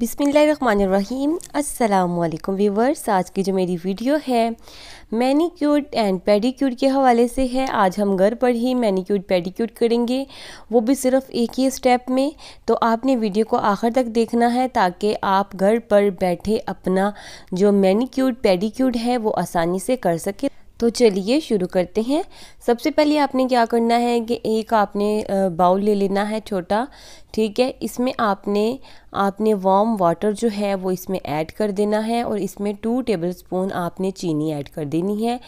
बिसमीम् अल्लाम वीवर्स आज की जो मेरी वीडियो है मैनीक्यूर एंड पेडीक्यूर के हवाले से है आज हम घर पर ही मैनीक्यूर पेडीक्यूर करेंगे वो भी सिर्फ एक ही स्टेप में तो आपने वीडियो को आखिर तक देखना है ताकि आप घर पर बैठे अपना जो मैनीक्यूर पेडीक्यूर है वो आसानी से कर सके तो चलिए शुरू करते हैं सबसे पहले आपने क्या करना है कि एक आपने बाउल ले लेना है छोटा ठीक है इसमें आपने आपने वार्म वाटर जो है वो इसमें ऐड कर देना है और इसमें टू टेबल स्पून आपने चीनी ऐड कर देनी है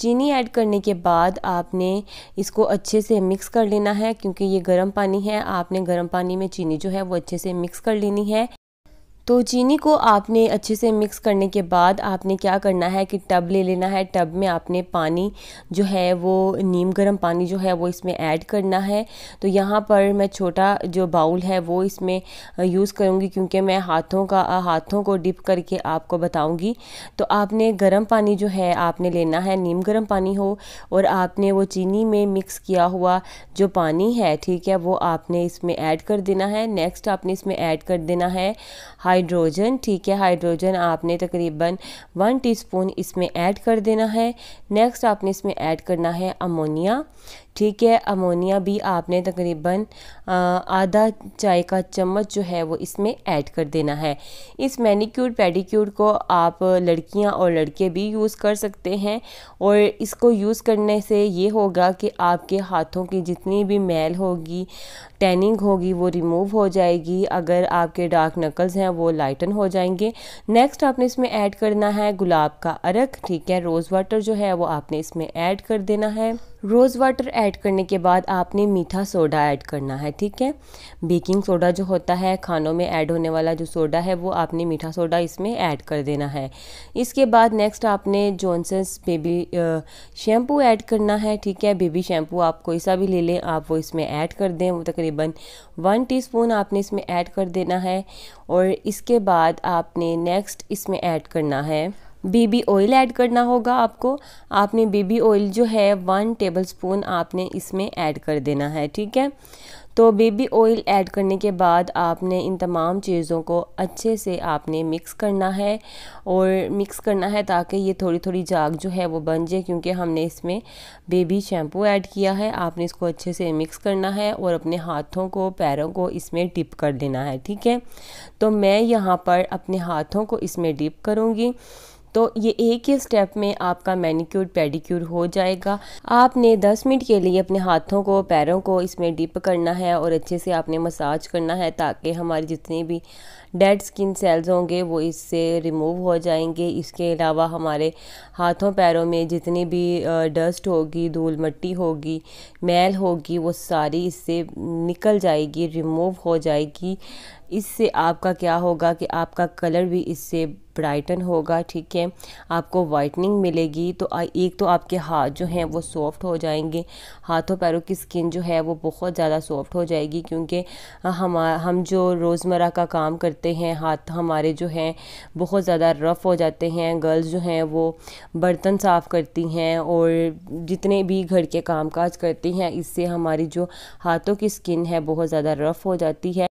चीनी ऐड करने के बाद आपने इसको अच्छे से मिक्स कर लेना है क्योंकि ये गर्म पानी है आपने गर्म पानी में चीनी जो है वो अच्छे से मिक्स कर लेनी है तो चीनी को आपने अच्छे से मिक्स करने के बाद आपने क्या करना है कि टब ले लेना है टब में आपने पानी जो है वो नीम गर्म पानी जो है वो इसमें ऐड करना है तो यहाँ पर मैं छोटा जो बाउल है वो इसमें यूज़ करूँगी क्योंकि मैं हाथों का हाथों को डिप करके आपको बताऊँगी तो आपने गर्म पानी जो है आपने लेना है नीम गर्म पानी हो और आपने वो चीनी में मिक्स किया हुआ जो पानी है ठीक है वो आपने इसमें ऐड कर देना है नेक्स्ट आपने इसमें ऐड कर देना है हाई हाइड्रोजन ठीक है हाइड्रोजन आपने तकरीबन वन टीस्पून इसमें ऐड कर देना है नेक्स्ट आपने इसमें ऐड करना है अमोनिया ठीक है अमोनिया भी आपने तकरीबन आधा चाय का चम्मच जो है वो इसमें ऐड कर देना है इस मैनीक्यूर पेडिक्यूर को आप लड़कियां और लड़के भी यूज़ कर सकते हैं और इसको यूज़ करने से ये होगा कि आपके हाथों की जितनी भी मैल होगी टैनिंग होगी वो रिमूव हो जाएगी अगर आपके डार्क नकल्स हैं वो लाइटन हो जाएंगे नेक्स्ट आपने इसमें ऐड करना है गुलाब का अरक ठीक है रोज़ वाटर जो है वो आपने इसमें ऐड कर देना है रोज़ वाटर ऐड करने के बाद आपने मीठा सोडा ऐड करना है ठीक है बेकिंग सोडा जो होता है खानों में ऐड होने वाला जो सोडा है वो आपने मीठा सोडा इसमें ऐड कर देना है इसके बाद नेक्स्ट आपने जॉनसन्स बेबी शैम्पू ऐड करना है ठीक है बेबी शैम्पू आप कोई सा भी ले लें आप वो इसमें ऐड कर दें वो तकरीबन वन टी आपने इसमें ऐड कर देना है और इसके बाद आपने नेक्स्ट इसमें ऐड करना है बेबी ऑयल ऐड करना होगा आपको आपने बेबी ऑयल जो है वन टेबलस्पून आपने इसमें ऐड कर देना है ठीक है तो बेबी ऑयल ऐड करने के बाद आपने इन तमाम चीज़ों को अच्छे से आपने मिक्स करना है और मिक्स करना है ताकि ये थोड़ी थोड़ी जाग जो है वो बन जाए क्योंकि हमने इसमें बेबी शैम्पू ऐड किया है आपने इसको अच्छे से मिक्स करना है और अपने हाथों को पैरों को इसमें डिप कर देना है ठीक है तो मैं यहाँ पर अपने हाथों को इसमें डिप करूँगी तो ये एक ही स्टेप में आपका मैनिक्योर पेडिक्योर हो जाएगा आपने 10 मिनट के लिए अपने हाथों को पैरों को इसमें डिप करना है और अच्छे से आपने मसाज करना है ताकि हमारी जितनी भी डेड स्किन सेल्स होंगे वो इससे रिमूव हो जाएंगे इसके अलावा हमारे हाथों पैरों में जितनी भी डस्ट होगी धूल मट्टी होगी मैल होगी वो सारी इससे निकल जाएगी रिमूव हो जाएगी इससे आपका क्या होगा कि आपका कलर भी इससे ब्राइटन होगा ठीक है आपको वाइटनिंग मिलेगी तो एक तो आपके हाथ जो हैं वो सॉफ्ट हो जाएंगे हाथों पैरों की स्किन जो है वो बहुत ज़्यादा सॉफ्ट हो जाएगी क्योंकि हम हम जो रोज़मर्रा का काम करते हैं हाथ हमारे जो हैं बहुत ज़्यादा रफ़ हो जाते हैं गर्ल्स जो हैं वो बर्तन साफ़ करती हैं और जितने भी घर के काम करती हैं इससे हमारी जो हाथों की स्किन है बहुत ज़्यादा रफ़ हो जाती है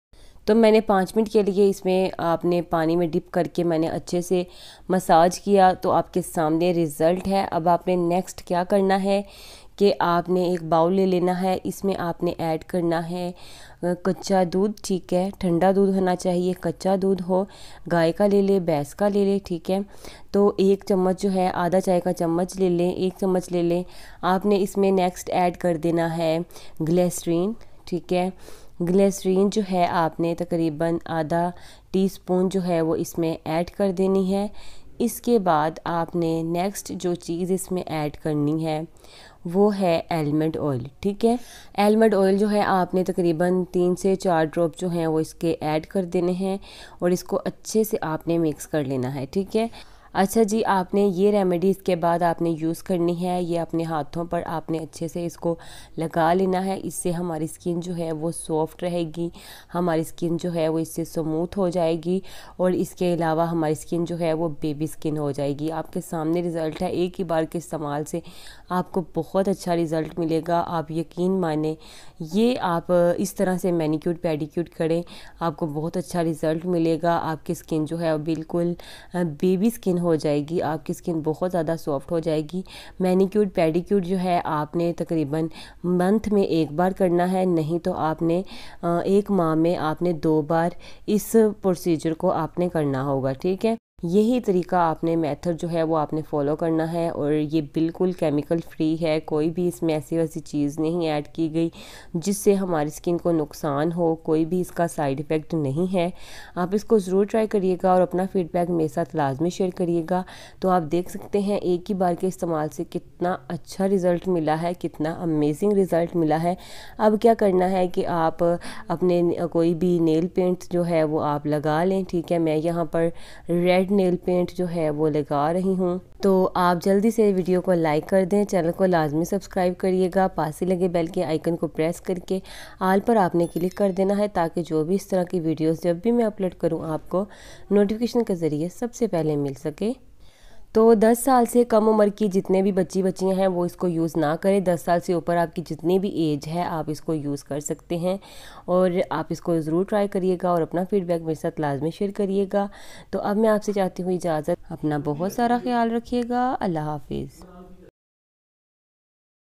तो मैंने पाँच मिनट के लिए इसमें आपने पानी में डिप करके मैंने अच्छे से मसाज किया तो आपके सामने रिज़ल्ट है अब आपने नेक्स्ट क्या करना है कि आपने एक बाउल ले लेना है इसमें आपने ऐड करना है कच्चा दूध ठीक है ठंडा दूध होना चाहिए कच्चा दूध हो गाय का ले ले भैंस का ले ले ठीक है तो एक चम्मच जो है आधा चाय का चम्मच ले लें एक चम्मच ले लें आपने इसमें नेक्स्ट ऐड कर देना है ग्लेसरीन ठीक है ग्लेसरीन जो है आपने तकरीबन आधा टीस्पून जो है वो इसमें ऐड कर देनी है इसके बाद आपने नेक्स्ट जो चीज़ इसमें ऐड करनी है वो है एलमंड ऑयल ठीक है एलमंड ऑयल जो है आपने तकरीबन तीन से चार ड्रॉप जो हैं वो इसके ऐड कर देने हैं और इसको अच्छे से आपने मिक्स कर लेना है ठीक है अच्छा जी आपने ये रेमेडी इसके बाद आपने यूज़ करनी है ये अपने हाथों पर आपने अच्छे से इसको लगा लेना है इससे हमारी स्किन जो है वो सॉफ्ट रहेगी हमारी स्किन जो है वो इससे स्मूथ हो जाएगी और इसके अलावा हमारी स्किन जो है वो बेबी स्किन हो जाएगी आपके सामने रिज़ल्ट है एक ही बार के इस्तेमाल से आपको बहुत अच्छा रिज़ल्ट मिलेगा आप यकीन माने ये आप इस तरह से मैनिक्यूट पेडिक्यूट करें आपको बहुत अच्छा रिज़ल्ट मिलेगा आपकी स्किन जो है बिल्कुल बेबी स्किन हो जाएगी आपकी स्किन बहुत ज़्यादा सॉफ्ट हो जाएगी मैनीक्यूड पेडिक्यूड जो है आपने तकरीबन मंथ में एक बार करना है नहीं तो आपने एक माह में आपने दो बार इस प्रोसीजर को आपने करना होगा ठीक है यही तरीका आपने मेथड जो है वो आपने फॉलो करना है और ये बिल्कुल केमिकल फ्री है कोई भी इसमें ऐसी वैसी चीज़ नहीं ऐड की गई जिससे हमारी स्किन को नुकसान हो कोई भी इसका साइड इफ़ेक्ट नहीं है आप इसको ज़रूर ट्राई करिएगा और अपना फीडबैक मेरे साथ लाजमी शेयर करिएगा तो आप देख सकते हैं एक ही बार के इस्तेमाल से कितना अच्छा रिज़ल्ट मिला है कितना अमेजिंग रिज़ल्ट मिला है अब क्या करना है कि आप अपने कोई भी नेल पेंट जो है वो आप लगा लें ठीक है मैं यहाँ पर रेड नेल पेंट जो है वो लगा रही हूँ तो आप जल्दी से वीडियो को लाइक कर दें चैनल को लाजमी सब्सक्राइब करिएगा पास ही लगे बेल के आइकन को प्रेस करके आल पर आपने क्लिक कर देना है ताकि जो भी इस तरह की वीडियोस जब भी मैं अपलोड करूँ आपको नोटिफिकेशन के ज़रिए सबसे पहले मिल सके तो 10 साल से कम उम्र की जितने भी बच्ची बच्चियां हैं वो इसको यूज़ ना करें 10 साल से ऊपर आपकी जितनी भी एज है आप इसको यूज़ कर सकते हैं और आप इसको ज़रूर ट्राई करिएगा और अपना फीडबैक मेरे साथ लाजमी शेयर करिएगा तो अब मैं आपसे चाहती हूँ इजाज़त अपना बहुत सारा ख्याल रखिएगा अल्लाह हाफिज़